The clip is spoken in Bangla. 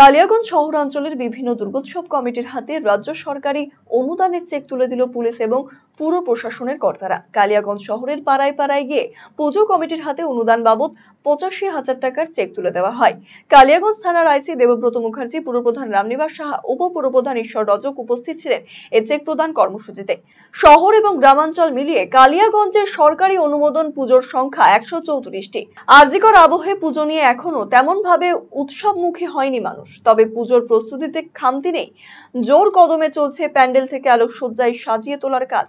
কালিয়াগঞ্জ শহরাঞ্চলের বিভিন্ন দুর্গোৎসব কমিটির হাতে রাজ্য সরকারি অনুদানের চেক তুলে দিল পুলিশ এবং পুরো প্রশাসনের কর্তারা কালিয়াগঞ্জ শহরের পাড়ায় পাড়ায় গিয়ে পুজো কমিটির হাতে অনুদান বাবদ পঁচাশি হাজার টাকার চেক তুলে দেওয়া হয় কালিয়াগঞ্জ থানার আইসি দেবব্রত মুখার্জি পুরপ্রধান রামনিবাস সাহা উপপুরপ্রধান ঈশ্বর রজক উপস্থিত ছিলেন এ চেক প্রদান কর্মসূচিতে শহর এবং গ্রামাঞ্চল মিলিয়ে কালিয়াগঞ্জের সরকারি অনুমোদন পুজোর সংখ্যা একশো চৌত্রিশটি আর্যিকর আবহে পুজো নিয়ে এখনো তেমন ভাবে উৎসবমুখী হয়নি মানুষ তবে পুজোর প্রস্তুতিতে খামতি নেই জোর কদমে চলছে প্যান্ডেল থেকে আলোকসজ্জায় সাজিয়ে তোলার কাজ